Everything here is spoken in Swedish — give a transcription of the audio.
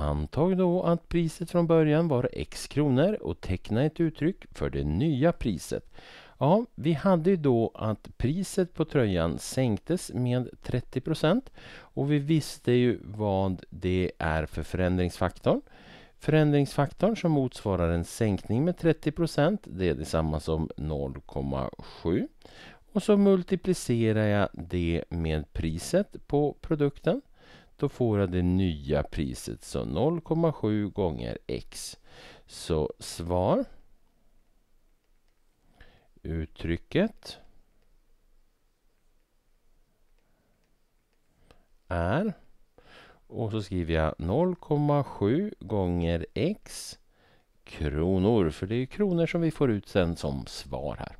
Antag då att priset från början var x kronor och teckna ett uttryck för det nya priset. Ja, vi hade ju då att priset på tröjan sänktes med 30 procent och vi visste ju vad det är för förändringsfaktorn. Förändringsfaktorn som motsvarar en sänkning med 30 procent, det är detsamma som 0,7. Och så multiplicerar jag det med priset på produkten då får jag det nya priset. Så 0,7 gånger x. Så svar. Uttrycket är och så skriver jag 0,7 gånger x kronor. För det är kronor som vi får ut sen som svar här.